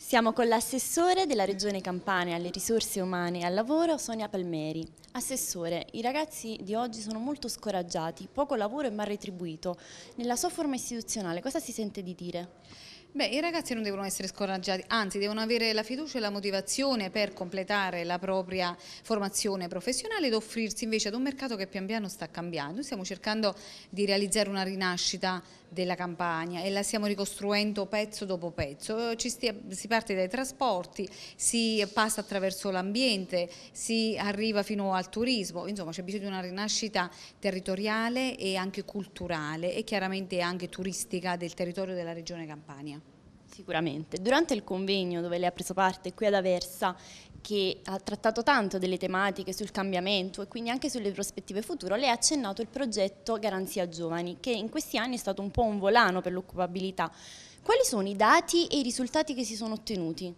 Siamo con l'assessore della Regione Campania alle risorse umane e al lavoro, Sonia Palmeri. Assessore, i ragazzi di oggi sono molto scoraggiati, poco lavoro e mal retribuito. Nella sua forma istituzionale cosa si sente di dire? Beh, i ragazzi non devono essere scoraggiati, anzi devono avere la fiducia e la motivazione per completare la propria formazione professionale ed offrirsi invece ad un mercato che pian piano sta cambiando. Stiamo cercando di realizzare una rinascita della campagna e la stiamo ricostruendo pezzo dopo pezzo. Stia, si parte dai trasporti, si passa attraverso l'ambiente, si arriva fino al turismo, insomma c'è bisogno di una rinascita territoriale e anche culturale e chiaramente anche turistica del territorio della regione Campania. Sicuramente. Durante il convegno dove lei ha preso parte qui ad Aversa, che ha trattato tanto delle tematiche sul cambiamento e quindi anche sulle prospettive future, lei ha accennato il progetto Garanzia Giovani, che in questi anni è stato un po' un volano per l'occupabilità. Quali sono i dati e i risultati che si sono ottenuti?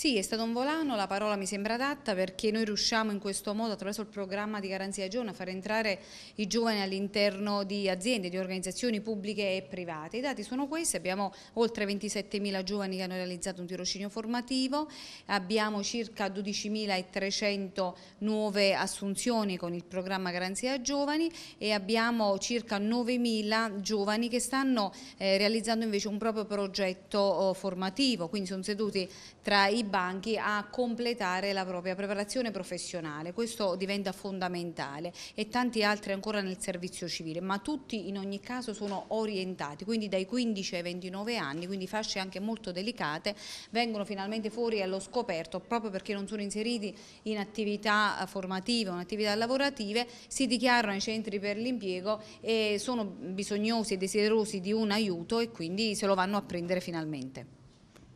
Sì, è stato un volano, la parola mi sembra adatta perché noi riusciamo in questo modo attraverso il programma di garanzia giovane a far entrare i giovani all'interno di aziende, di organizzazioni pubbliche e private. I dati sono questi, abbiamo oltre 27.000 giovani che hanno realizzato un tirocinio formativo, abbiamo circa 12.300 nuove assunzioni con il programma garanzia giovani e abbiamo circa 9.000 giovani che stanno eh, realizzando invece un proprio progetto oh, formativo, quindi sono seduti tra i banchi a completare la propria preparazione professionale, questo diventa fondamentale e tanti altri ancora nel servizio civile, ma tutti in ogni caso sono orientati, quindi dai 15 ai 29 anni, quindi fasce anche molto delicate, vengono finalmente fuori allo scoperto proprio perché non sono inseriti in attività formative o in attività lavorative, si dichiarano ai centri per l'impiego e sono bisognosi e desiderosi di un aiuto e quindi se lo vanno a prendere finalmente.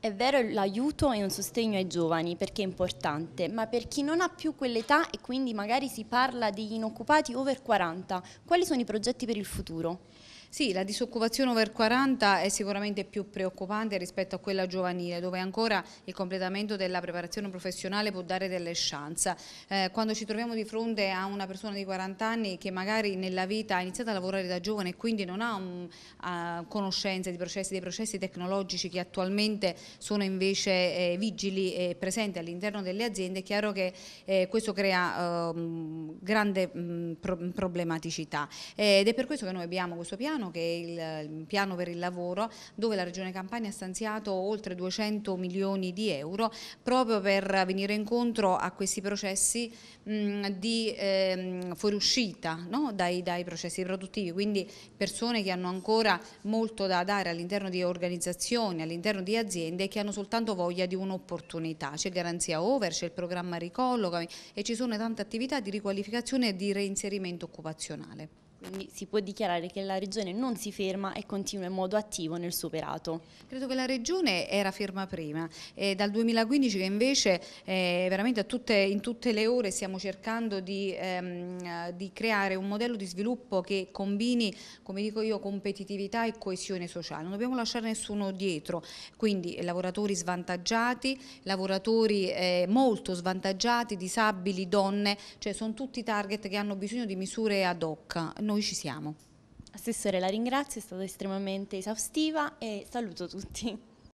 È vero l'aiuto e un sostegno ai giovani perché è importante, ma per chi non ha più quell'età e quindi magari si parla degli inoccupati over 40, quali sono i progetti per il futuro? Sì, la disoccupazione over 40 è sicuramente più preoccupante rispetto a quella giovanile, dove ancora il completamento della preparazione professionale può dare delle chance. Eh, quando ci troviamo di fronte a una persona di 40 anni che magari nella vita ha iniziato a lavorare da giovane e quindi non ha un, uh, eh, conoscenza di processi, dei processi tecnologici che attualmente sono invece eh, vigili e presenti all'interno delle aziende, è chiaro che eh, questo crea ehm, grande mh, mm, problematicità. Eh, ed è per questo che noi abbiamo questo piano piano che è il piano per il lavoro dove la Regione Campania ha stanziato oltre 200 milioni di euro proprio per venire incontro a questi processi mh, di ehm, fuoriuscita no? dai, dai, processi produttivi, quindi persone che hanno ancora molto da dare all'interno di organizzazioni, all'interno di aziende che hanno soltanto voglia di un'opportunità, c'è garanzia over, c'è il programma ricolloca e ci sono tante attività di riqualificazione e di reinserimento occupazionale quindi si può dichiarare che la Regione non si ferma e continua in modo attivo nel suo operato. Credo che la Regione era ferma prima, eh, dal 2015 che invece eh, veramente tutte, in tutte le ore stiamo cercando di, ehm, di, creare un modello di sviluppo che combini, come dico io, competitività e coesione sociale, non dobbiamo lasciare nessuno dietro, quindi lavoratori svantaggiati, lavoratori eh, molto svantaggiati, disabili, donne, cioè sono tutti target che hanno bisogno di misure ad hoc. Noi noi ci siamo. Assessore, la ringrazio, è stata estremamente esaustiva e saluto tutti.